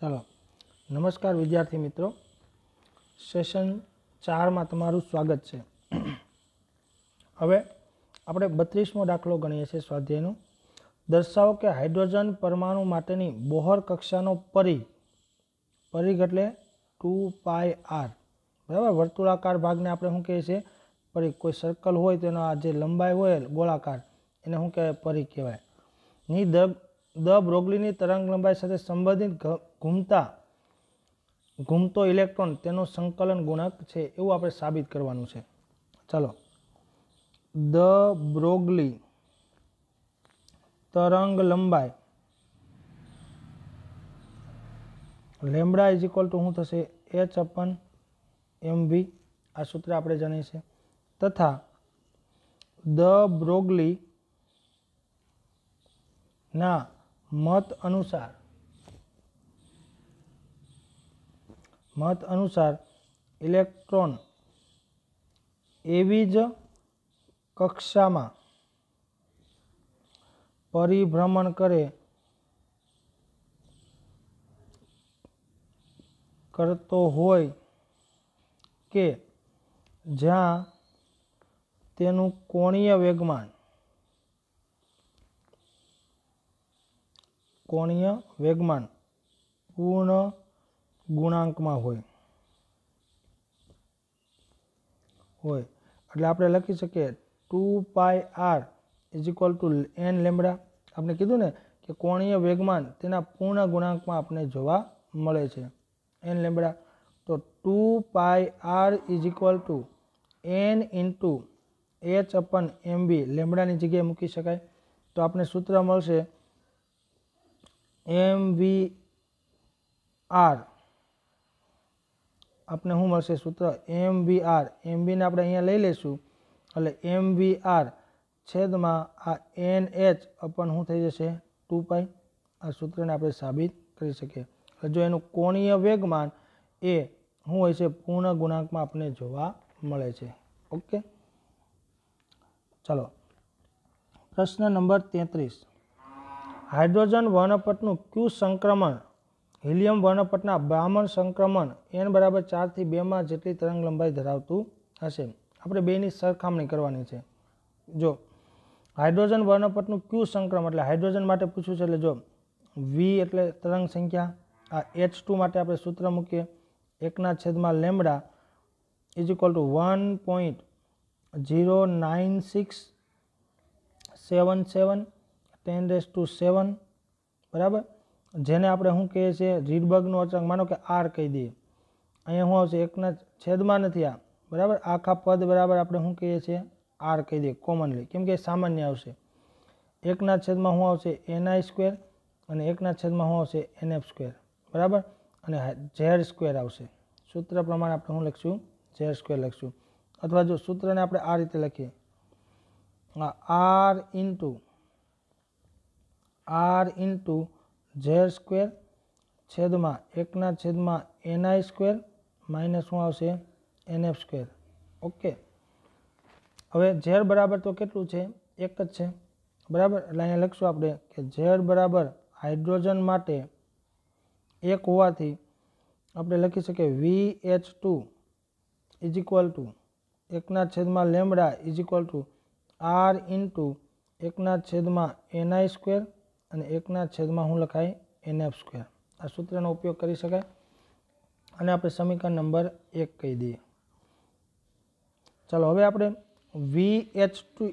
ચાલો નમસ્કાર વિદ્યાર્થી મિત્રો સેશન ચારમાં તમારું સ્વાગત છે હવે આપણે બત્રીસમો દાખલો ગણીએ છીએ સ્વાધ્યાયનો દર્શાવો કે હાઇડ્રોજન પરમાણુ માટેની બોહર કક્ષાનો પરી પરિઘ એટલે ટુ પાય આર બરાબર વર્તુળાકાર ભાગને આપણે શું કહીએ છીએ પરી કોઈ સર્કલ હોય તેનો આ જે લંબાઈ હોય ગોળાકાર એને શું કહેવાય પરી કહેવાય ની દર દ બ્રોગલીની તરંગલંબાઈ સાથે સંબંધિત ઘૂમતા ઘૂમતો ઇલેક્ટ્રોન તેનો સંકલન ગુણક છે એવું આપણે સાબિત કરવાનું છે ચાલો દ બ્રોગલી તરંગ લંબાઈ લેમડા ઇઝ ઇક્વલ ટુ શું થશે એચ અપન એમવી આ સૂત્ર આપણે જાણીએ છીએ તથા દ બ્રોગલી ના મત અનુસાર મત અનુસાર ઇલેક્ટ્રોન એવી જ કક્ષામાં પરિભ્રમણ કરે કરતો હોય કે જ્યાં તેનું કોણીય વેગમાન કોણીય વેગમાન પૂર્ણ ગુણાંકમાં હોય હોય એટલે આપણે લખી શકીએ two pi R is equal to N lambda આપણે કીધું ને કે કોણીય વેગમાન તેના પૂર્ણ ગુણાંકમાં આપણે જોવા મળે છે એન લેમડા તો two pi R is equal to N into H upon M B લેમડાની જગ્યાએ મૂકી શકાય તો આપણે સૂત્ર મળશે એમ વી આર આપણે શું મળશે સૂત્ર એમ વી એમવીઆર એમબીને આપણે અહીંયા લઈ લઈશું એટલે એમ વી આર છેદમાં આ એન એચ અપન શું થઈ જશે ટુ પાઈ આ સૂત્રને આપણે સાબિત કરી શકીએ એટલે જો એનું કોણીય વેગમાન એ શું હોય છે પૂર્ણ ગુણાંકમાં આપણને જોવા મળે છે ઓકે ચલો પ્રશ્ન નંબર તેત્રીસ હાઇડ્રોજન વર્ણપટનું ક્યુ સંક્રમણ હિલિયમ વર્ણપટના બ્રાહ્મણ સંક્રમણ એન બરાબર ચારથી બેમાં જેટલી તરંગ લંબાઈ ધરાવતું હશે આપણે બેની સરખામણી કરવાની છે જો હાઇડ્રોજન વર્ણપટનું ક્યુ સંક્રમણ એટલે હાઇડ્રોજન માટે પૂછ્યું છે એટલે જો વી એટલે તરંગ સંખ્યા આ એચ ટુ માટે આપણે સૂત્ર મૂકીએ એકના છેદમાં lambda is equal to one point zero nine six seven seven ten raise to seven બરાબર જેને આપણે શું કહીએ છીએ રીડબર્ગનો અચળાંક માનો કે આર કહી દઈએ અહીંયા શું આવશે એકના છેદમાં નથી આ બરાબર આખા પદ બરાબર આપણે શું કહીએ છીએ આર કહી દઈએ કોમનલી કેમ કે સામાન્ય આવશે એકના છેદમાં શું આવશે એનઆઈ સ્ક્વેર અને એકના છેદમાં શું આવશે એનએફ સ્ક્વેર બરાબર અને ઝેર સ્ક્વેર આવશે સૂત્ર પ્રમાણે આપણે શું લખશું ઝેર સ્ક્વેર લખશું અથવા જો સૂત્રને આપણે આ રીતે લખીએ R into R into Z square છેદમાં એકના છેદમાં એનઆઈ સ્ક્વેર માઇનસ શું આવશે એનએફ સ્ક્વેર ઓકે હવે ઝેર બરાબર તો કેટલું છે એક જ છે બરાબર એટલે અહીંયા લખશું આપણે કે ઝેર બરાબર હાઇડ્રોજન માટે એક હોવાથી આપણે લખી શકીએ V H two is equal to એકના છેદમાં lambda is equal to R into એકના છેદમાં એનઆઈ સ્ક્વેર અને એકના છેદમાં હું લખાય એન એફ સ્ક્વેર આ સૂત્રનો ઉપયોગ કરી શકાય અને આપણે સમીકરણ નંબર એક કહી દઈએ ચાલો હવે આપણે V H two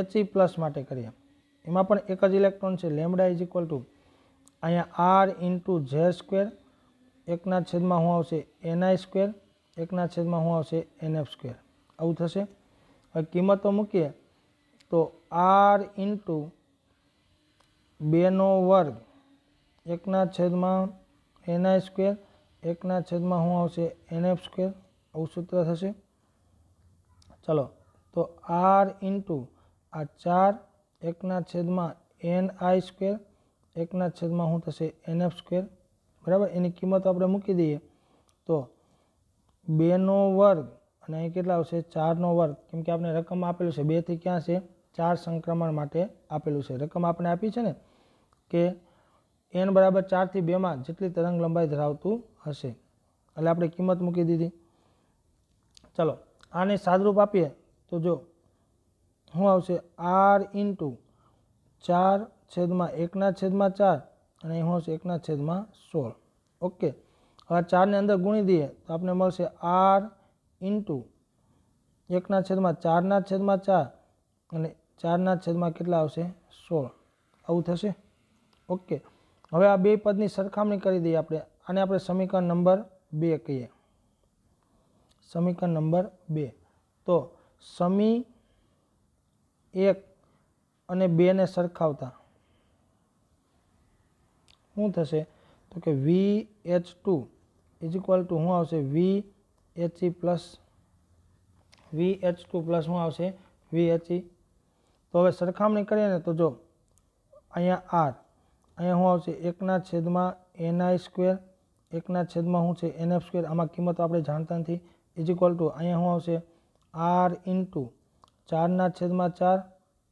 H E plus માટે કરીએ એમાં પણ એક જ ઇલેક્ટ્રોન છે લેમડા ઇઝ ઇક્વલ ટુ અહીંયા આર ઇન્ટુ જે સ્ક્વેર એકના છેદમાં હું આવશે એનઆઈ સ્ક્વેર એકના છેદમાં શું આવશે એનએફ સ્ક્વેર આવું થશે હવે કિંમતો મૂકીએ તો આર ઇન્ટુ બેનો વર્ગ એકના છેદમાં એનઆઈ સ્ક્વેર એકના છેદમાં શું આવશે એનએફ સ્ક્વેર આવું સૂત્ર થશે ચલો તો આર ઇન્ટુ આ ચાર એકના છેદમાં એન આઈ સ્ક્વેર એકના છેદમાં શું થશે એનએફ સ્ક્વેર બરાબર એની કિંમત આપણે મૂકી દઈએ તો બેનો વર્ગ અને અહીં કેટલા આવશે ચારનો વર્ગ કેમ કે આપણે રકમ આપેલું છે બેથી ક્યાં છે ચાર સંક્રમણ માટે આપેલું છે રકમ આપણે આપી છે ને કે એન બરાબર ચારથી બેમાં જેટલી તરંગ લંબાઈ ધરાવતું હશે એટલે આપણે કિંમત મૂકી દીધી ચલો આને સાદરૂપ આપીએ તો જો શું આવશે આર ઇન્ટુ ચાર છેદમાં એકના છેદમાં ચાર અને અહીં આવશે એકના છેદમાં સોળ ઓકે હવે ચારને અંદર ગુણી દઈએ તો આપણે મળશે આર ઇન્ટુ એકના છેદમાં ચારના છેદમાં ચાર અને ચારના છેદમાં કેટલા આવશે સોળ આવું થશે ઓકે હવે આ બે પદની સરખામણી કરી દઈએ આપણે આને આપણે સમીકરણ નંબર બે કહીએ સમીકરણ નંબર બે તો સમી એક અને બેને સરખાવતા શું થશે તો કે V H two is equal to શું આવશે V H E plus V H two plus શું આવશે વી એચ ઈ તો હવે સરખામણી કરીએ ને તો જો અહીંયા આર અહીંયા શું આવશે એકના છેદમાં એનઆઈ સ્ક્વેર એકના છેદમાં શું છે એન એનએફ સ્ક્વેર આમાં કિંમતો આપણે જાણતા નથી ઇઝ ઇક્વલ ટુ અહીંયા શું આવશે આર ઇન્ટુ ચારના છેદમાં ચાર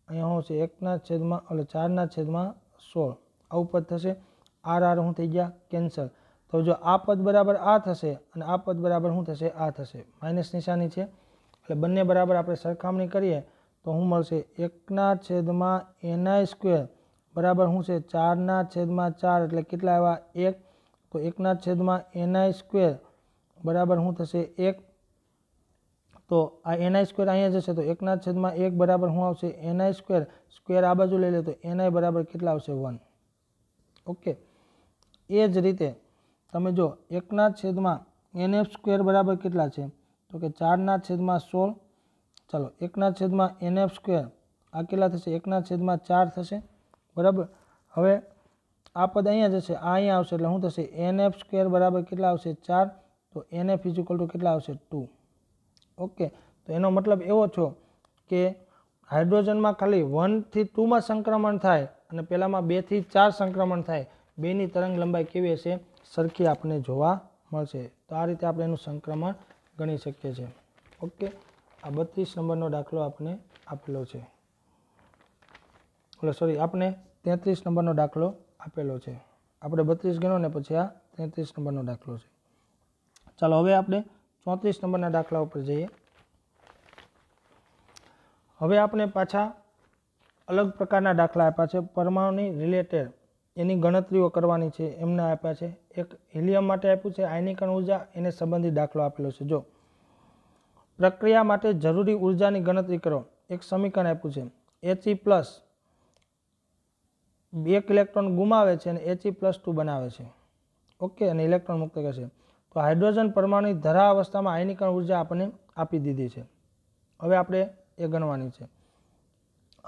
અહીંયા શું આવશે એકના છેદમાં એટલે ચારના છેદમાં સોળ આવું પદ થશે આર આર શું થઈ ગયા કેન્સલ તો જો આ પદ બરાબર આ થશે અને આ પદ બરાબર શું થશે આ થશે માઇનસ નિશાની છે એટલે બંને બરાબર આપણે સરખામણી કરીએ તો શું મળશે એકના છેદમાં એનઆઈ સ્ક્વેર બરાબર શું છે ચારના છેદમાં ચાર એટલે કેટલા આવ્યા એક તો એકના છેદમાં એનઆઈ સ્ક્વેર બરાબર શું થશે એક તો આ એનઆઈ સ્ક્વેર અહીંયા જશે તો એકના છેદમાં એક બરાબર શું આવશે એનઆઈ સ્ક્વેર સ્ક્વેર આ બાજુ લઈ લે તો એનઆઈ બરાબર કેટલા આવશે વન ઓકે એ જ રીતે તમે જો એકના છેદમાં એનએફ સ્ક્વેર બરાબર કેટલા છે તો કે ચારના છેદમાં સોળ ચાલો એકના છેદમાં એનએફ સ્ક્વેર આ કેટલા થશે એકના છેદમાં ચાર થશે બરાબર હવે આ પદ અહીંયા જશે આ અહીંયા આવશે એટલે શું થશે એન એફ સ્ક્વેર બરાબર કેટલા આવશે ચાર તો એન એફ ઇઝિકલ ટુ કેટલા આવશે ટુ ઓકે તો એનો મતલબ એવો છો કે હાઇડ્રોજનમાં ખાલી વનથી ટુમાં સંક્રમણ થાય અને પહેલાંમાં બેથી ચાર સંક્રમણ થાય બેની તરંગ લંબાઈ કેવી હશે સરખી આપણને જોવા મળશે તો આ રીતે આપણે એનું સંક્રમણ ગણી શકીએ છીએ ઓકે આ બત્રીસ નંબરનો દાખલો આપણે આપેલો છે એટલે સોરી આપણે તેત્રીસ નંબરનો દાખલો આપેલો છે આપણે બત્રીસ ગણો ને પછી આ તેત્રીસ નંબરનો દાખલો છે ચાલો હવે આપણે ચોત્રીસ નંબરના દાખલા ઉપર જઈએ હવે આપણે પાછા અલગ પ્રકારના દાખલા આપ્યા છે પરમાણુની રિલેટેડ એની ગણતરીઓ કરવાની છે એમને આપ્યા છે એક હિલિયમ માટે આપ્યું છે આયનિકણ ઉર્જા એને સંબંધિત દાખલો આપેલો છે જો પ્રક્રિયા માટે જરૂરી ઉર્જાની ગણતરી કરો એક સમીકરણ આપ્યું છે એચઈ પ્લસ e એક ઇલેક્ટ્રોન ગુમાવે છે અને એચઈ પ્લસ ટુ બનાવે છે ઓકે અને ઇલેક્ટ્રોન મુક્ત છે તો હાઇડ્રોજન પરમાણુની ધરા અવસ્થામાં આયનીકરણ ઉર્જા આપણને આપી દીધી છે હવે આપણે એ ગણવાની છે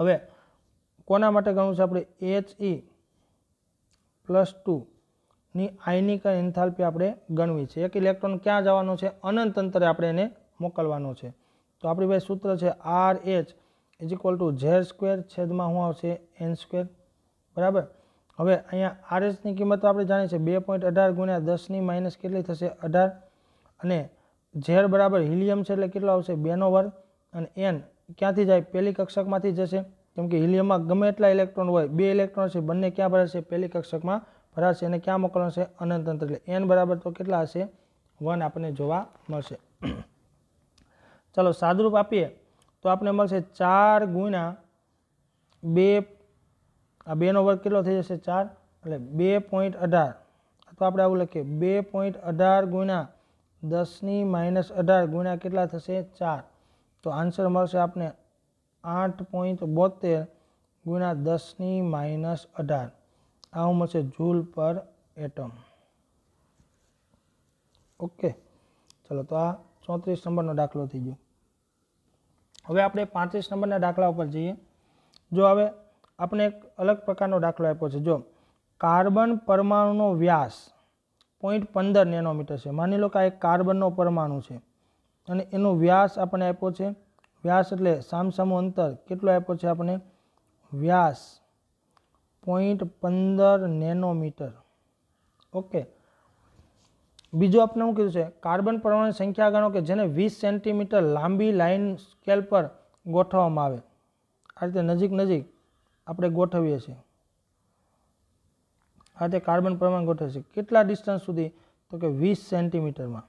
હવે કોના માટે ગણવું છે આપણે એચઈ પ્લસ ટુની આયનીકરણ એન્થાલ્પી આપણે ગણવી છે એક ઇલેક્ટ્રોન ક્યાં જવાનો છે અનંત અંતરે આપણે એને મોકલવાનો છે તો આપણી પાસે સૂત્ર છે R H is equal to Z square છેદમાં શું આવશે એન સ્ક્વેર બરાબર હવે અહીંયા આરએચની કિંમત આપણે જાણીએ છીએ બે પોઈન્ટ અઢાર ગુણ્યા દસની માઇનસ કેટલી થશે અઢાર અને ઝેર બરાબર હિલિયમ છે એટલે કેટલો આવશે બેનો વર્ગ અને એન ક્યાંથી જાય પહેલી કક્ષકમાંથી જશે કેમ કે હિલિયમમાં ગમે એટલા ઇલેક્ટ્રોન હોય બે ઇલેક્ટ્રોન છે બંને ક્યાં ભરાશે પહેલી કક્ષકમાં ભરાશે અને ક્યાં મોકલશે અનંત અંતર એટલે એન બરાબર તો કેટલા હશે વન આપણને જોવા મળશે ચાલો સાદરૂપ આપીએ તો આપણે મળશે ચાર ગુણ્યા બે આ બેનો વર્ગ કેટલો થઈ જશે ચાર એટલે બે પોઈન્ટ અઢાર અથવા આપણે આવું લખીએ બે પોઈન્ટ અઢાર ગુણ્યા દસની માઇનસ અઢાર ગુણ્યા કેટલા થશે ચાર તો આન્સર મળશે આપને આઠ પોઈન્ટ બોતેર ગુણ્યા દસની માઇનસ અઢાર આવું મળશે જૂલ પર એટમ ઓકે ચલો તો આ ચોત્રીસ નંબરનો દાખલો થઈ ગયો હવે આપણે પાંત્રીસ નંબરના દાખલા ઉપર જઈએ જો હવે આપણે એક અલગ પ્રકારનો દાખલો આપ્યો છે જો કાર્બન પરમાણુનો વ્યાસ પોઈન્ટ પંદર નેનોમીટર છે માની લો કે આ એક કાર્બનનો પરમાણુ છે અને એનો વ્યાસ આપણને આપ્યો છે વ્યાસ એટલે સામસામું અંતર કેટલો આપ્યો છે આપણે વ્યાસ પોઈન્ટ પંદર નેનોમીટર ઓકે બીજું આપણે શું કીધું છે કાર્બન પરમાણુની સંખ્યા ગણો કે જેને વીસ સેન્ટીમીટર લાંબી લાઇન સ્કેલ પર ગોઠવવામાં આવે આ રીતે નજીક નજીક આપણે ગોઠવીએ છીએ આ તે કાર્બન પરમાણુ ગોઠવે છે કેટલા ડિસ્ટન્સ સુધી તો કે વીસ સેન્ટીમીટરમાં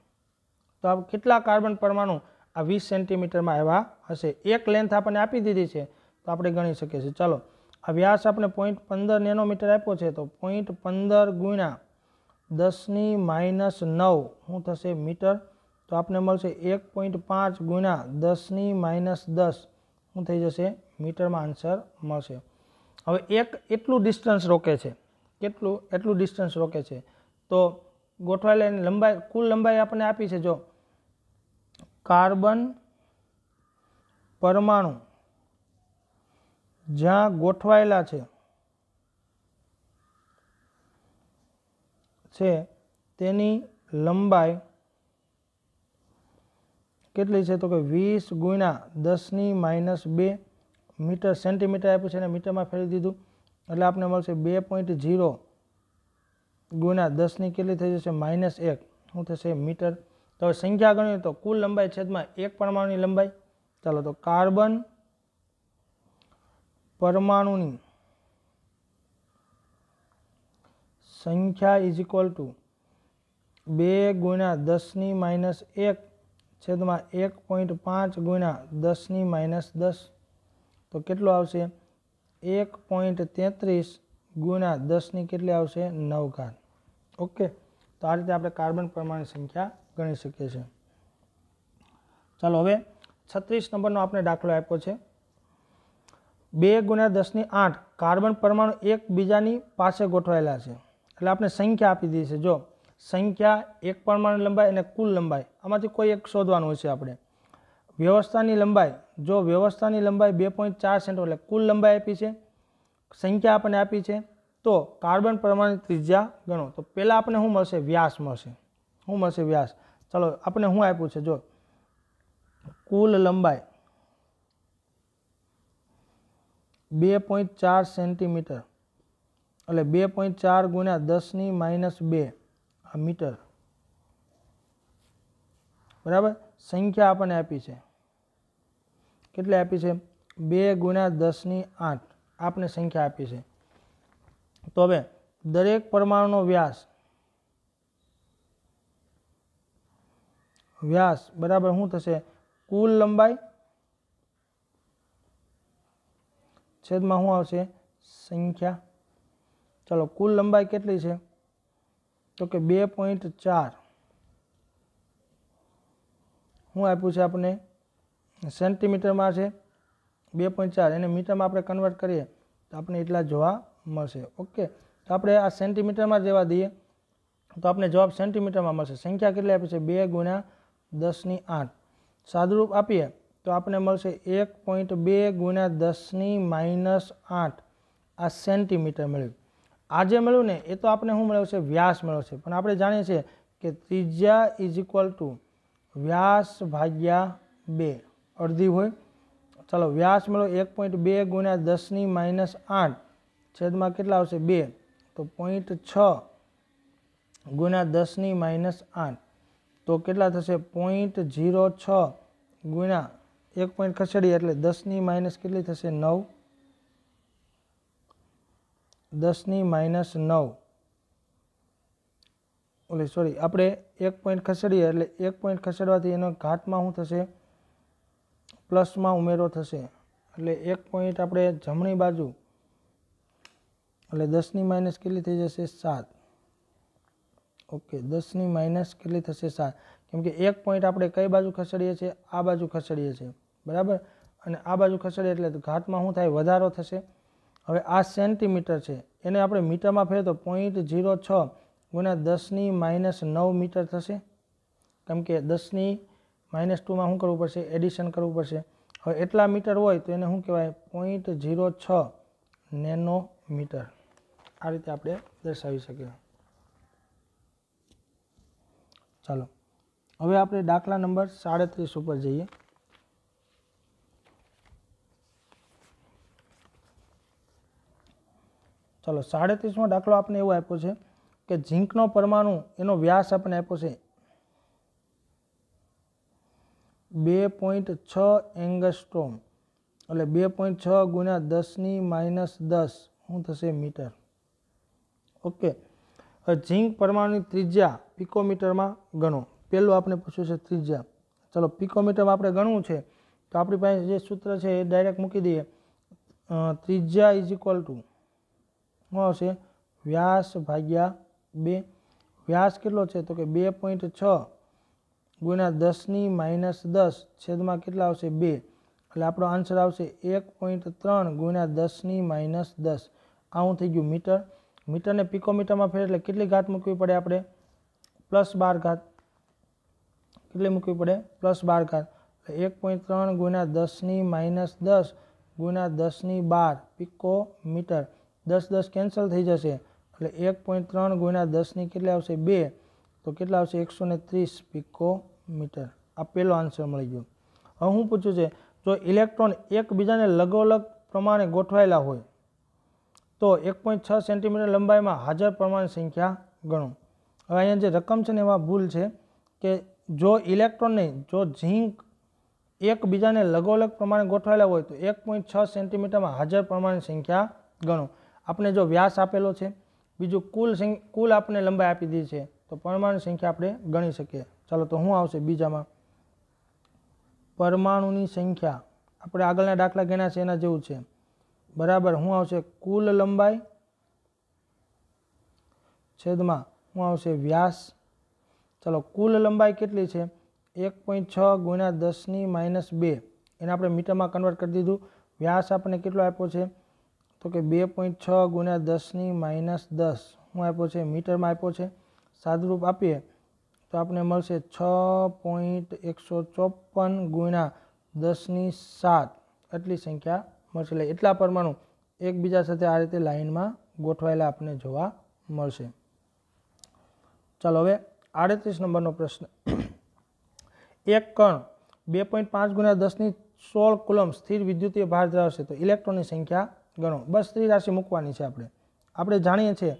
તો આ કેટલા કાર્બન પરમાણુ આ વીસ સેન્ટીમીટરમાં આવ્યા હશે એક લેન્થ આપણને આપી દીધી છે તો આપણે ગણી શકીએ છીએ ચાલો આ વ્યાસ આપણે પોઈન્ટ પંદર નેનોમીટર આપ્યો છે તો પોઈન્ટ પંદર ગુણ્યા દસની માઇનસ નવ શું થશે મીટર તો આપને મળશે એક પોઈન્ટ પાંચ ગુણ્યા દસની માઇનસ દસ શું થઈ જશે મીટરમાં આન્સર મળશે હવે એક એટલું ડિસ્ટન્સ રોકે છે કેટલું એટલું ડિસ્ટન્સ રોકે છે તો ગોઠવાયેલા એની લંબાઈ કુલ લંબાઈ આપણને આપી છે જો કાર્બન પરમાણુ જ્યાં ગોઠવાયેલા છે છે તેની લંબાઈ કેટલી છે તો કે વીસ ગુણ્યા દસની માઇનસ બે મીટર સેન્ટીમીટર આપ્યું છે અને મીટરમાં ફેરવી દીધું એટલે આપણને મળશે બે પોઈન્ટ ઝીરો ગુણ્યા દસની કેટલી થઈ જશે માઇનસ એક શું થશે મીટર તો હવે સંખ્યા ગણીએ તો કુલ લંબાઈ છેદમાં એક પરમાણુની લંબાઈ ચાલો તો કાર્બન પરમાણુની સંખ્યા ઇઝ ઇક્વલ ટુ બે ગુણ્યા દસની માઇનસ એક છેદમાં એક પોઈન્ટ પાંચ ગુણ્યા દસની માઇનસ દસ તો કેટલો આવશે એક પોઈન્ટ તેત્રીસ ગુણ્યા દસની કેટલી આવશે નવ ઘાત ઓકે તો આ રીતે આપણે કાર્બન પરમાણુની સંખ્યા ગણી શકીએ છીએ ચાલો હવે છત્રીસ નંબરનો આપણે દાખલો આપ્યો છે બે ગુણ્યા દસની આઠ કાર્બન પરમાણુ એકબીજાની પાસે ગોઠવાયેલા છે એટલે આપણે સંખ્યા આપી દીધી છે જો સંખ્યા એક પરમાણુ લંબાઈ અને કુલ લંબાઈ આમાંથી કોઈ એક શોધવાનું હોય છે આપણે વ્યવસ્થાની લંબાઈ જો વ્યવસ્થાની લંબાઈ બે પોઈન્ટ ચાર સેન્ટર એટલે કુલ લંબાઈ આપી છે સંખ્યા આપણને આપી છે તો કાર્બન પરમાણુ ત્રિજ્યા ગણો તો પહેલાં આપણને શું મળશે વ્યાસ મળશે શું મળશે વ્યાસ ચાલો આપણે શું આપ્યું છે જો કુલ લંબાઈ બે પોઈન્ટ ચાર સેન્ટીમીટર એટલે બે પોઈન્ટ ચાર ગુણ્યા દસની માઇનસ બે આ મીટર બરાબર સંખ્યા આપણને આપી છે કેટલી આપી છે બે ગુણ્યા દસની આઠ આપણે સંખ્યા આપી છે તો હવે દરેક પરમાણુનો વ્યાસ વ્યાસ બરાબર શું થશે કુલ લંબાઈ છેદમાં શું આવશે સંખ્યા ચાલો કુલ લંબાઈ કેટલી છે તો કે બે પોઈન્ટ ચાર શું આપ્યું છે આપણે સેન્ટીમીટરમાં છે બે પોઈન્ટ ચાર એને મીટરમાં આપણે કન્વર્ટ કરીએ તો આપણે એટલા જોવા મળશે ઓકે તો આપણે આ સેન્ટીમીટરમાં જવા દઈએ તો આપણે જવાબ સેન્ટીમીટરમાં મળશે સંખ્યા કેટલી આપી છે બે ગુણ્યા દસની આઠ સાદુરૂપ આપીએ તો આપણે મળશે એક પોઈન્ટ બે ગુણ્યા દસની માઇનસ આઠ આ સેન્ટીમીટર મળ્યું આ જે મળ્યું ને એ તો આપણે શું મળ્યું છે વ્યાસ મળ્યો છે પણ આપણે જાણીએ છીએ કે ત્રિજ્યા ઇઝ ઇક્વલ ટુ વ્યાસ ભાગ્યા બે અડધી હોય ચાલો વ્યાસ મેળો એક પોઈન્ટ બે ગુણ્યા દસની માઇનસ આઠ છેદમાં કેટલા આવશે બે તો પોઈન્ટ છ ગુણ્યા દસની માઇનસ આઠ તો કેટલા થશે પોઈન્ટ ઝીરો છ ગુણ્યા એક પોઈન્ટ ખસેડીએ એટલે દસની માઇનસ કેટલી થશે નવ દસની માઇનસ નવ ઓલે સોરી આપણે એક પોઈન્ટ ખસેડીએ એટલે એક પોઈન્ટ ખસેડવાથી એનો ઘાટમાં શું થશે પ્લસમાં ઉમેરો થશે એટલે એક પોઈન્ટ આપણે જમણી બાજુ એટલે દસની માઇનસ કેટલી થઈ જશે સાત ઓકે દસની માઇનસ કેટલી થશે સાત કેમકે એક પોઈન્ટ આપણે કઈ બાજુ ખસેડીએ છીએ આ બાજુ ખસેડીએ છીએ બરાબર અને આ બાજુ ખસેડીએ એટલે ઘાટમાં શું થાય વધારો થશે હવે આ સેન્ટીમીટર છે એને આપણે મીટરમાં ફેર તો પોઈન્ટ ઝીરો છ ગુણ્યા દસની માઇનસ નવ મીટર થશે કેમ કે દસની માઇનસ ટુમાં શું કરવું પડશે એડિશન કરવું પડશે હવે એટલા મીટર હોય તો એને શું કહેવાય પોઈન્ટ ઝીરો છ નેનો મીટર આ રીતે આપણે દર્શાવી શકીએ ચાલો હવે આપણે દાખલા નંબર સાડત્રીસ ઉપર જઈએ ચાલો સાડત્રીસમો દાખલો આપણે એવો આપ્યો છે કે ઝીંકનો પરમાણુ એનો વ્યાસ આપણને આપ્યો છે બે પોઈન્ટ છ એંગસ્ટ્રોમ એટલે બે પોઈન્ટ છ ગુણ્યા દસની માઇનસ દસ શું થશે મીટર ઓકે ઝીંક પરમાણુની ત્રિજ્યા પિકોમીટરમાં ગણો પહેલું આપણે પૂછ્યું છે ત્રિજ્યા ચલો પિકોમીટરમાં આપણે ગણવું છે તો આપણી પાસે જે સૂત્ર છે એ ડાયરેક્ટ મૂકી દઈએ ત્રિજ્યા ઇઝ ઇક્વલ ટુ શું આવશે વ્યાસ ભાગ્યા બે વ્યાસ કેટલો છે તો કે બે પોઈન્ટ છ ગુણ્યા દસની માઇનસ દસ છેદમાં કેટલા આવશે બે એટલે આપણો આન્સર આવશે એક પોઈન્ટ ત્રણ ગુણ્યા દસની માઇનસ દસ આવું થઈ ગયું મીટર મીટરને પિકોમીટરમાં ફેર એટલે કેટલી ઘાત મૂકવી પડે આપણે પ્લસ બાર ઘાત કેટલી મૂકવી પડે પ્લસ બાર ઘાત એટલે એક પોઈન્ટ ત્રણ ગુણ્યા દસની માઇનસ દસ ગુણ્યા દસની બાર પિકોમીટર દસ દસ કેન્સલ થઈ જશે એટલે એક પોઈન્ટ ત્રણ ગુણ્યા દસની કેટલી આવશે બે તો કેટલા આવશે એકસો ત્રીસ પીકો મીટર આ પહેલો આન્સર મળી ગયો હવે હું પૂછ્યું છે જો ઇલેક્ટ્રોન એકબીજાને લગોલગ પ્રમાણે ગોઠવાયેલા હોય તો એક પોઈન્ટ છ સેન્ટીમીટર લંબાઈમાં હાજર પ્રમાણ સંખ્યા ગણો હવે અહીંયા જે રકમ છે ને એમાં ભૂલ છે કે જો ઇલેક્ટ્રોનને જો ઝીંક એકબીજાને લગોલગ પ્રમાણે ગોઠવાયેલા હોય તો એક પોઈન્ટ છ સેન્ટીમીટરમાં હાજર પ્રમાણની સંખ્યા ગણો આપણે જો વ્યાસ આપેલો છે બીજું કુલ કુલ આપણે લંબાઈ આપી દીધી છે તો પરમાણુ સંખ્યા આપણે ગણી શકીએ ચાલો તો શું આવશે બીજામાં પરમાણુની સંખ્યા આપણે આગળના દાખલા ગણ્યા છે એના જેવું છે બરાબર શું આવશે કુલ લંબાઈ છેદમાં શું આવશે વ્યાસ ચાલો કુલ લંબાઈ કેટલી છે એક પોઈન્ટ છ ગુણ્યા દસની માઇનસ બે એને આપણે મીટરમાં કન્વર્ટ કરી દીધું વ્યાસ આપણને કેટલો આપ્યો છે તો કે બે પોઈન્ટ છ ગુણ્યા દસની માઇનસ દસ શું આપ્યો છે મીટરમાં આપ્યો છે સાદુરૂપ આપીએ તો આપણે મળશે છ પોઈન્ટ એકસો ચોપન ગુણ્યા દસની સાત આટલી સંખ્યા મળશે એટલે એટલા પરમાણુ એકબીજા સાથે આ રીતે લાઇનમાં ગોઠવાયેલા આપણે જોવા મળશે ચાલો હવે આડત્રીસ નંબરનો પ્રશ્ન એક કણ બે પોઈન્ટ પાંચ ગુણ્યા દસની સોળ કુલમ સ્થિર વિદ્યુતીય ભાર ધરાવશે તો ઇલેક્ટ્રોનની સંખ્યા ગણો બસ સ્થિર રાશિ મૂકવાની છે આપણે આપણે જાણીએ છીએ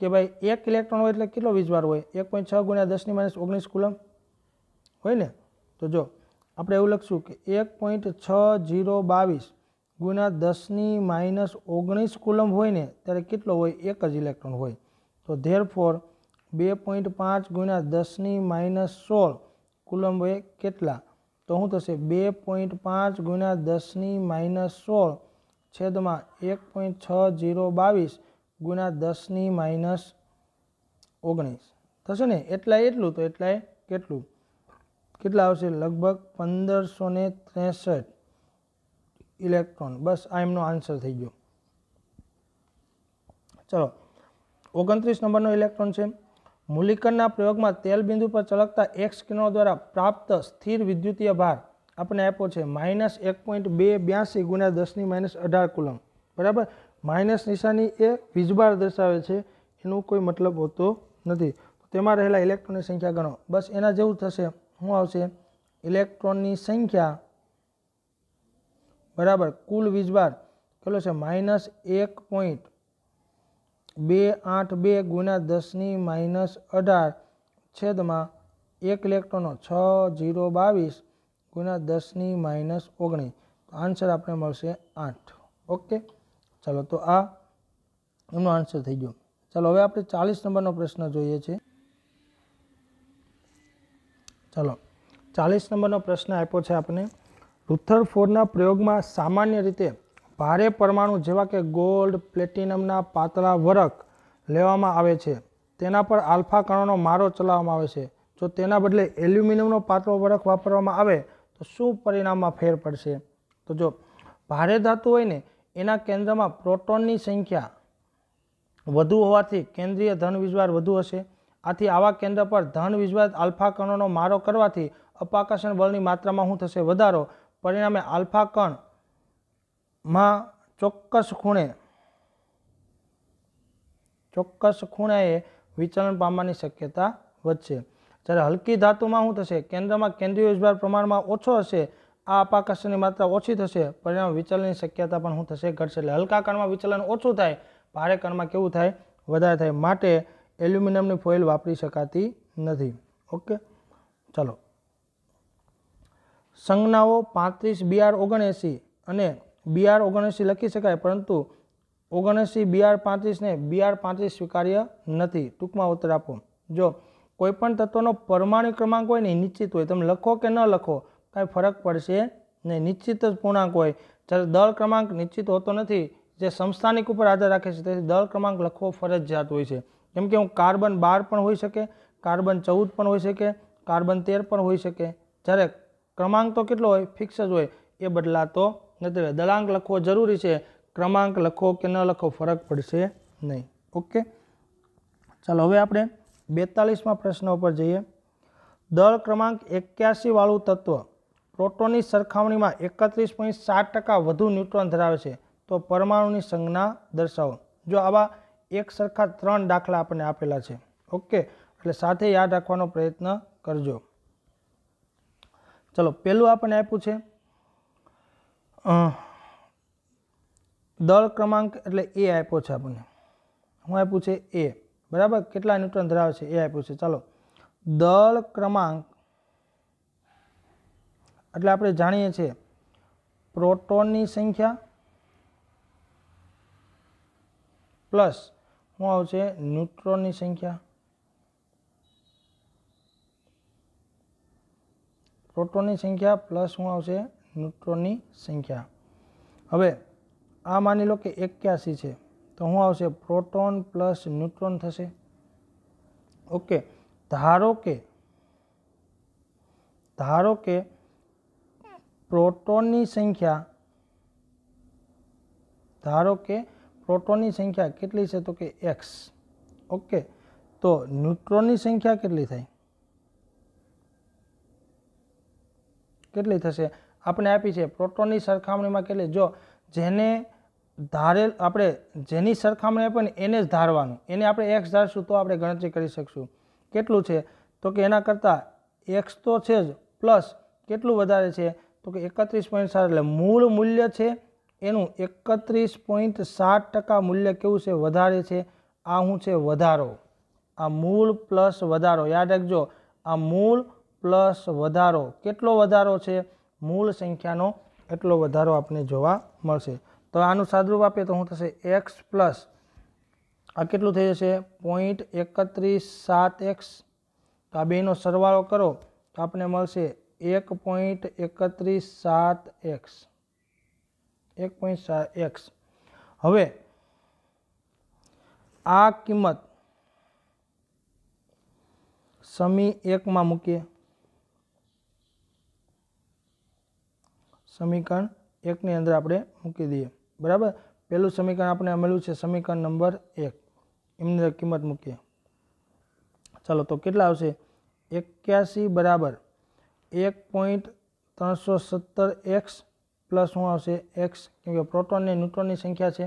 કે ભાઈ એક ઇલેક્ટ્રોન હોય એટલે કેટલો વીજભાર હોય એક પોઈન્ટ છ ગુણ્યા દસની માઇનસ ઓગણીસ કુલમ હોય ને તો જો આપણે એવું લખશું કે એક પોઈન્ટ છ જીરો બાવીસ ગુણ્યા દસની માઇનસ ઓગણીસ કુલમ હોય ને ત્યારે કેટલો હોય એક જ ઇલેક્ટ્રોન હોય તો ધેર ફોર બે પોઈન્ટ પાંચ ગુણ્યા દસની માઇનસ સોળ કુલમ હોય કેટલા તો શું થશે બે પોઈન્ટ પાંચ ગુણ્યા દસની માઇનસ સોળ છેદમાં એક પોઈન્ટ છ જીરો બાવીસ ગુણ્યા દસની માઇનસ ઓગણીસ થશે ને એટલાય એટલું તો એટલાય કેટલું કેટલા આવશે લગભગ પંદરસો ને ત્રેસઠ ઇલેક્ટ્રોન બસ આ એમનો આન્સર થઈ ગયો ચલો ઓગણત્રીસ નંબરનો ઇલેક્ટ્રોન છે મૂલિકનના પ્રયોગમાં તેલ બિંદુ પર ચળકતા એક્સ કિરણો દ્વારા પ્રાપ્ત સ્થિર વિદ્યુતીય ભાર આપણને આપ્યો છે માઇનસ એક પોઈન્ટ બે બ્યાસી ગુણ્યા દસની માઇનસ અઢાર કુલમ બરાબર માઇનસ નિશાની એ વીજબાર દર્શાવે છે એનું કોઈ મતલબ હોતો નથી તેમાં રહેલા ઇલેક્ટ્રોનની સંખ્યા ગણો બસ એના જેવું થશે શું આવશે ઇલેક્ટ્રોનની સંખ્યા બરાબર કુલ વીજબાર કેટલો છે માઇનસ એક પોઈન્ટ બે આઠ બે ગુણ્યા દસની માઇનસ અઢાર છેદમાં એક ઇલેક્ટ્રોનો છ જીરો બાવીસ ગુણ્યા દસની માઇનસ ઓગણીસ આન્સર આપણે મળશે આઠ ઓકે ચાલો તો આ એમનો આન્સર થઈ ગયો ચાલો હવે આપણે ચાલીસ નંબરનો પ્રશ્ન જોઈએ છે ચાલો ચાલીસ નંબરનો પ્રશ્ન આપ્યો છે આપણે ફોરના પ્રયોગમાં સામાન્ય રીતે ભારે પરમાણુ જેવા કે ગોલ્ડ પ્લેટિનમના પાતળા વરક લેવામાં આવે છે તેના પર આલ્ફા કણોનો મારો ચલાવવામાં આવે છે જો તેના બદલે એલ્યુમિનિયમનો પાતળો વરખ વાપરવામાં આવે તો શું પરિણામમાં ફેર પડશે તો જો ભારે ધાતુ હોય ને એના કેન્દ્રમાં પ્રોટોનની સંખ્યા વધુ હોવાથી કેન્દ્રીય ધન વિજવાર વધુ હશે આથી આવા કેન્દ્ર પર ધન વિજવાર આલ્ફા કણોનો મારો કરવાથી અપાકર્ષણ બળની માત્રામાં શું થશે વધારો પરિણામે આલ્ફા કણમાં ચોક્કસ ખૂણે ચોક્કસ ખૂણાએ વિચલન પામવાની શક્યતા વધશે જ્યારે હલકી ધાતુમાં શું થશે કેન્દ્રમાં કેન્દ્રીય વિજભાર પ્રમાણમાં ઓછો હશે આ અપાકર્ષણની માત્રા ઓછી થશે પરિણામ વિચલનની શક્યતા પણ શું થશે ઘટશે એટલે હલકા કણમાં વિચલન ઓછું થાય ભારે કણમાં કેવું થાય વધારે થાય માટે એલ્યુમિનિયમની ફોઇલ વાપરી શકાતી નથી ઓકે ચલો સંજ્ઞાઓ પાંત્રીસ બીઆર ઓગણએંસી અને બીઆર ઓગણએંસી લખી શકાય પરંતુ ઓગણએંસી બીઆર પાંત્રીસને બીઆર પાંત્રીસ સ્વીકાર્ય નથી ટૂંકમાં ઉત્તર આપો જો કોઈપણ તત્વનો પરમાણુ ક્રમાંક હોય ને નિશ્ચિત હોય તમે લખો કે ન લખો કાંઈ ફરક પડશે નહીં નિશ્ચિત જ પૂર્ણાંક હોય જ્યારે દળ ક્રમાંક નિશ્ચિત હોતો નથી જે સંસ્થાનિક ઉપર આધાર રાખે છે તેથી દળ ક્રમાંક લખવો ફરજિયાત હોય છે કેમ કે હું કાર્બન બાર પણ હોઈ શકે કાર્બન ચૌદ પણ હોઈ શકે કાર્બન તેર પણ હોઈ શકે જ્યારે ક્રમાંક તો કેટલો હોય ફિક્સ જ હોય એ બદલાતો નથી દળાંક લખવો જરૂરી છે ક્રમાંક લખો કે ન લખો ફરક પડશે નહીં ઓકે ચાલો હવે આપણે બેતાલીસમાં પ્રશ્ન ઉપર જઈએ દળ ક્રમાંક એક્યાસીવાળું તત્વ પ્રોટોનની સરખામણીમાં એકત્રીસ પોઈન્ટ સાત ટકા વધુ ન્યુટ્રોન ધરાવે છે તો પરમાણુની સંજ્ઞા દર્શાવો જો આવા એક સરખા ત્રણ દાખલા આપણને આપેલા છે ઓકે એટલે સાથે યાદ રાખવાનો પ્રયત્ન કરજો ચલો પહેલું આપણને આપ્યું છે દળ ક્રમાંક એટલે એ આપ્યો છે આપણને હું આપ્યું છે એ બરાબર કેટલા ન્યુટ્રોન ધરાવે છે એ આપ્યું છે ચાલો દળ ક્રમાંક એટલે આપણે જાણીએ છીએ પ્રોટોનની સંખ્યા પ્લસ શું આવશે ન્યુટ્રોનની સંખ્યા પ્રોટોનની સંખ્યા પ્લસ શું આવશે ન્યુટ્રોનની સંખ્યા હવે આ માની લો કે એક્યાસી છે તો શું આવશે પ્રોટોન પ્લસ ન્યુટ્રોન થશે ઓકે ધારો કે ધારો કે પ્રોટોનની સંખ્યા ધારો કે પ્રોટોનની સંખ્યા કેટલી છે તો કે એક્સ ઓકે તો ન્યુટ્રોનની સંખ્યા કેટલી થાય કેટલી થશે આપણે આપી છે પ્રોટોનની સરખામણીમાં કેટલી જો જેને ધારેલ આપણે જેની સરખામણી આપે ને એને જ ધારવાનું એને આપણે એક્સ ધારશું તો આપણે ગણતરી કરી શકશું કેટલું છે તો કે એના કરતાં એક્સ તો છે જ પ્લસ કેટલું વધારે છે તો કે એકત્રીસ પોઈન્ટ સાત એટલે મૂળ મૂલ્ય છે એનું એકત્રીસ પોઈન્ટ સાત ટકા મૂલ્ય કેવું છે વધારે છે આ શું છે વધારો આ મૂળ પ્લસ વધારો યાદ રાખજો આ મૂળ પ્લસ વધારો કેટલો વધારો છે મૂળ સંખ્યાનો એટલો વધારો આપણને જોવા મળશે તો આનું સાદરૂપ આપીએ તો શું થશે એક્સ પ્લસ આ કેટલું થઈ જશે પોઈન્ટ એકત્રીસ સાત એક્સ તો આ બેનો સરવાળો કરો તો આપણને મળશે એક પોઈન્ટ એકત્રીસ સાત એક્સ એક પોઈન્ટ સાત એક્સ હવે આ કિંમત સમી એકમાં મૂકીએ સમીકરણ એકની અંદર આપણે મૂકી દઈએ બરાબર પહેલું સમીકરણ આપણે મળ્યું છે સમીકરણ નંબર એક એમની કિંમત મૂકીએ ચાલો તો કેટલા આવશે એક્યાસી બરાબર એક પોઈન્ટ ત્રણસો સત્તર એક્સ પ્લસ શું આવશે એક્સ કેમ કે પ્રોટોનની ન્યુટ્રોનની સંખ્યા છે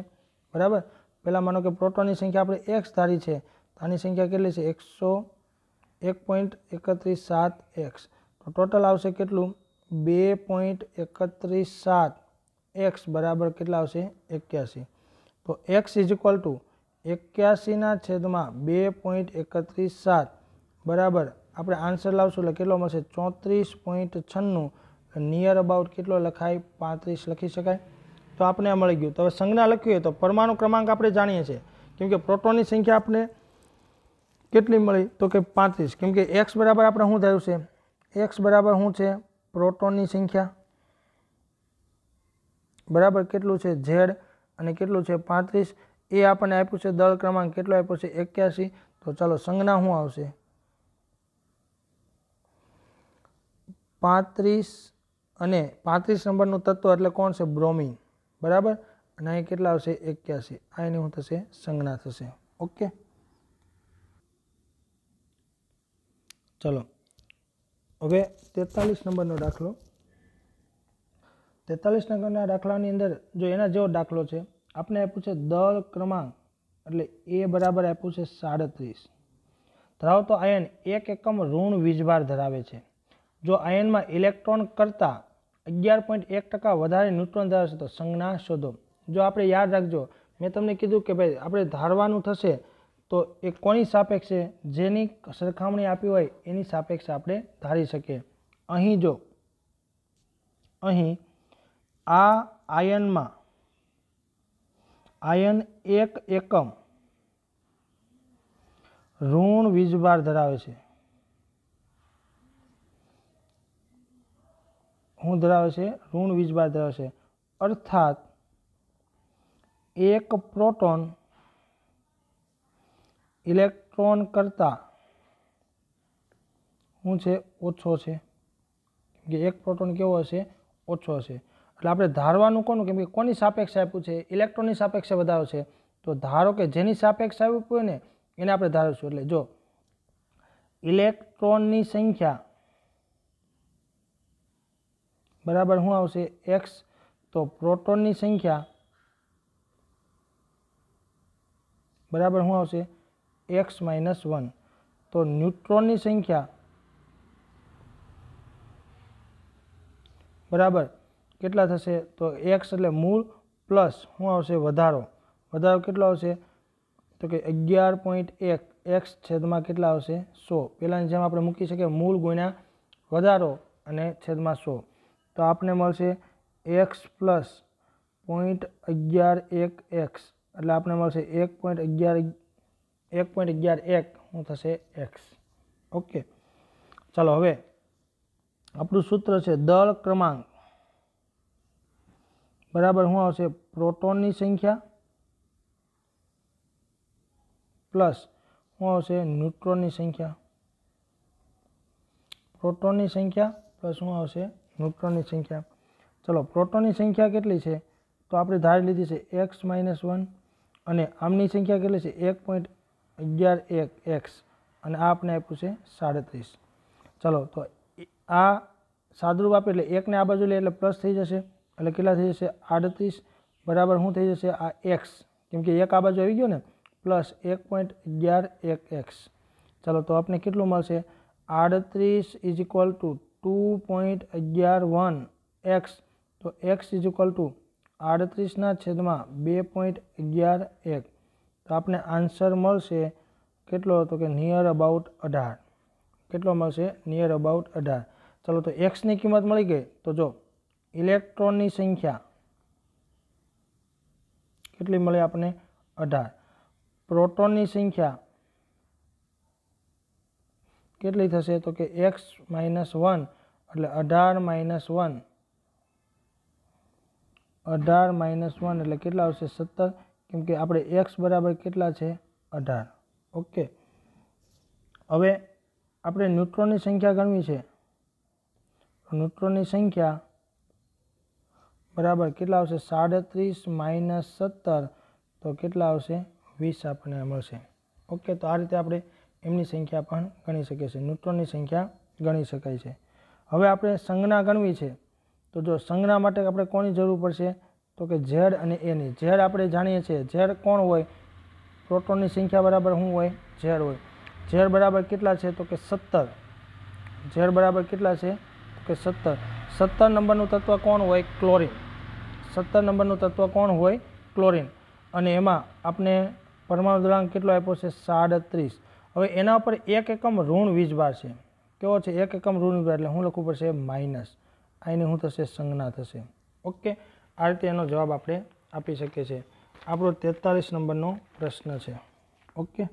બરાબર પહેલાં માનો કે પ્રોટોનની સંખ્યા આપણે એક્સ ધારી છે આની સંખ્યા કેટલી છે એકસો એક પોઈન્ટ એકત્રીસ સાત એક્સ તો ટોટલ આવશે કેટલું બે પોઈન્ટ એકત્રીસ સાત એક્સ બરાબર કેટલા આવશે એક્યાસી તો એક્સ ઇઝ ઇક્વલ ટુ એક્યાસીના છેદમાં બે પોઈન્ટ એકત્રીસ સાત બરાબર આપણે આન્સર લાવશું એટલે કેટલો મળશે ચોત્રીસ પોઈન્ટ છન્નું નિયર અબાઉટ કેટલો લખાય પાંત્રીસ લખી શકાય તો આપણે મળી ગયું તો હવે સંજ્ઞા લખ્યું હોય તો પરમાણુ ક્રમાંક આપણે જાણીએ છીએ કેમકે પ્રોટોનની સંખ્યા આપણે કેટલી મળી તો કે પાંત્રીસ કેમકે એક્સ બરાબર આપણે શું થયું છે એક્સ બરાબર શું છે પ્રોટોનની સંખ્યા બરાબર કેટલું છે ઝેડ અને કેટલું છે પાંત્રીસ એ આપણને આપ્યું છે દળ ક્રમાંક કેટલો આપ્યો છે એક્યાસી તો ચાલો સંજ્ઞા શું આવશે પાંત્રીસ અને પાંત્રીસ નંબરનું તત્વ એટલે કોણ છે બ્રોમિન બરાબર અને અહીં કેટલા આવશે એક્યાસી આ એની શું થશે સંજ્ઞા થશે ઓકે ચલો હવે તેતાલીસ નંબરનો દાખલો તેતાલીસ નંબરના દાખલાની અંદર જો એના જેવો દાખલો છે આપણે આપ્યું છે દર ક્રમાંક એટલે એ બરાબર આપ્યું છે સાડત્રીસ ધરાવતો આયન એક એકમ ઋણ વીજભાર ધરાવે છે જો આયનમાં ઇલેક્ટ્રોન કરતાં અગિયાર પોઈન્ટ એક ટકા વધારે ન્યુટ્રોન ધરાવશે તો સંજ્ઞા શોધો જો આપણે યાદ રાખજો મેં તમને કીધું કે ભાઈ આપણે ધારવાનું થશે તો એ કોની સાપેક્ષે જેની સરખામણી આપી હોય એની સાપેક્ષે આપણે ધારી શકીએ અહીં જો અહીં આ આયનમાં આયન એક એકમ ઋણ વીજભાર ધરાવે છે હું ધરાવે છે ઋણ વીજભાર ધરાવે છે અર્થાત એક પ્રોટોન ઇલેક્ટ્રોન કરતાં શું છે ઓછો છે કે એક પ્રોટોન કેવો હશે ઓછો હશે એટલે આપણે ધારવાનું કોનું કેમ કે કોની સાપેક્ષ આપ્યું છે ઇલેક્ટ્રોનની સાપેક્ષે વધારો છે તો ધારો કે જેની સાપેક્ષ આપ્યું હોય ને એને આપણે ધારીશું એટલે જો ઇલેક્ટ્રોનની સંખ્યા બરાબર શું આવશે એક્સ તો પ્રોટોનની સંખ્યા બરાબર શું આવશે એક્સ માઇનસ વન તો ન્યુટ્રોનની સંખ્યા બરાબર કેટલા થશે તો એક્સ એટલે મૂળ પ્લસ શું આવશે વધારો વધારો કેટલો આવશે તો કે અગિયાર પોઈન્ટ એક એક્સ છેદમાં કેટલા આવશે સો પહેલાંની જેમ આપણે મૂકી શકીએ મૂળ ગુણ્યા વધારો અને છેદમાં સો તો આપને મળશે x + .111x એટલે આપને મળશે 1.11 1.11x હું થશે x ઓકે ચાલો હવે આપણું સૂત્ર છે દળ ક્રમાંક બરાબર શું આવશે પ્રોટોન ની સંખ્યા + શું આવશે ન્યુટ્રોન ની સંખ્યા પ્રોટોન ની સંખ્યા + શું આવશે ન્યુટ્રોનની સંખ્યા ચલો પ્રોટોનની સંખ્યા કેટલી છે તો આપણે ધારી લીધી છે એક્સ માઇનસ વન અને આમની સંખ્યા કેટલી છે એક પોઈન્ટ અગિયાર એક એક્સ અને આ આપણે આપ્યું છે સાડત્રીસ ચલો તો આ સાદુરૂપ આપે એટલે એકને આ બાજુ લે એટલે પ્લસ થઈ જશે એટલે કેટલા થઈ જશે આડત્રીસ બરાબર શું થઈ જશે આ એક્સ કેમકે એક આ બાજુ આવી ગયો ને પ્લસ એક પોઈન્ટ અગિયાર એક એક્સ ચલો તો આપણે કેટલું મળશે આડત્રીસ is equal to two point અગિયાર વન એક્સ તો એક્સ ઇઝ ઇક્વલ ટુ આડત્રીસના છેદમાં બે પોઈન્ટ અગિયાર એક તો આપણે આન્સર મળશે કેટલો તો કે નિયર અબાઉટ અઢાર કેટલો મળશે નિયર અબાઉટ અઢાર ચલો તો એક્સની કિંમત મળી ગઈ તો જો ઇલેક્ટ્રોનની સંખ્યા કેટલી મળી આપણને અઢાર પ્રોટોનની સંખ્યા કેટલી થશે તો કે એક્સ માઇનસ વન એટલે અઢાર માઇનસ વન અઢાર માઇનસ વન એટલે કેટલા આવશે સત્તર કેમ કે આપણે એક્સ બરાબર કેટલા છે અઢાર ઓકે હવે આપણે ન્યુટ્રોનની સંખ્યા ગણવી છે ન્યુટ્રોનની સંખ્યા બરાબર કેટલા આવશે સાડત્રીસ માઇનસ સત્તર તો કેટલા આવશે વીસ આપણને મળશે ઓકે તો આ રીતે આપણે એમની સંખ્યા પણ ગણી શકે છે ન્યુટ્રોનની સંખ્યા ગણી શકાય છે હવે આપણે સંજ્ઞા ગણવી છે તો જો સંજ્ઞા માટે આપણે કોની જરૂર પડશે તો કે ઝેડ અને એની ઝેડ આપણે જાણીએ છીએ ઝેડ કોણ હોય પ્રોટોનની સંખ્યા બરાબર શું હોય ઝેડ હોય ઝેડ બરાબર કેટલા છે તો કે સત્તર ઝેડ બરાબર કેટલા છે તો કે સત્તર સત્તર નંબરનું તત્વ કોણ હોય ક્લોરિન સત્તર નંબરનું તત્વ કોણ હોય ક્લોરિન અને એમાં આપણે પરમાણુ દ્રાંક કેટલો આપ્યો છે સાડત્રીસ હવે એના ઉપર એક એકમ ઋણ વીજભાર છે કેવો છે એક એકમ ઋણ વીજભાર એટલે હું લખવું પડશે માઇનસ આની શું થશે સંજ્ઞા થશે ઓકે આ રીતે એનો જવાબ આપણે આપી શકીએ છીએ આપણો તેતાલીસ નંબરનો પ્રશ્ન છે ઓકે